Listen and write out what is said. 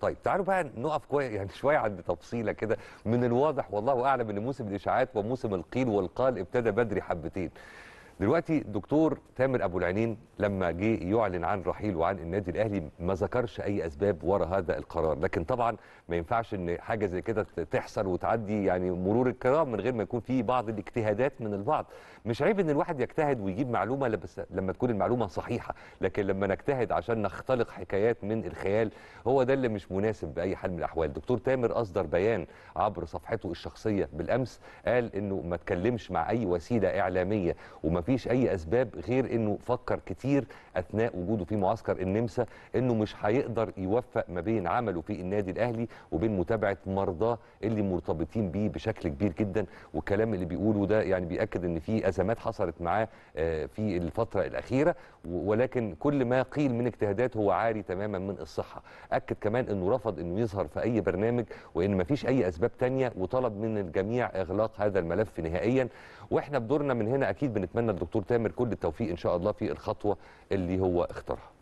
طيب تعالوا بقى نقف كويس يعني شويه عند تفصيله كده من الواضح والله اعلم ان موسم الاشاعات وموسم القيل والقال ابتدى بدري حبتين دلوقتي دكتور تامر ابو العينين لما جه يعلن عن رحيله وعن النادي الاهلي ما ذكرش اي اسباب وراء هذا القرار لكن طبعا ما ينفعش ان حاجه زي كده تحصل وتعدي يعني مرور الكرام من غير ما يكون في بعض الاجتهادات من البعض مش عيب ان الواحد يجتهد ويجيب معلومه بس لما تكون المعلومه صحيحه لكن لما نجتهد عشان نختلق حكايات من الخيال هو ده اللي مش مناسب باي حال من الاحوال دكتور تامر اصدر بيان عبر صفحته الشخصيه بالامس قال انه ما تكلمش مع اي وسيله اعلاميه وما مفيش اي اسباب غير انه فكر كتير اثناء وجوده في معسكر النمسا انه مش هيقدر يوفق ما بين عمله في النادي الاهلي وبين متابعه مرضاه اللي مرتبطين بيه بشكل كبير جدا والكلام اللي بيقوله ده يعني بياكد ان في ازمات حصلت معاه آه، في الفتره الاخيره ولكن كل ما قيل من اجتهادات هو عاري تماما من الصحه اكد كمان انه رفض انه يظهر في اي برنامج وان مفيش اي اسباب تانية وطلب من الجميع اغلاق هذا الملف نهائيا واحنا بدورنا من هنا اكيد بنتمنى الدكتور تامر كل التوفيق ان شاء الله في الخطوه اللي هو اختارها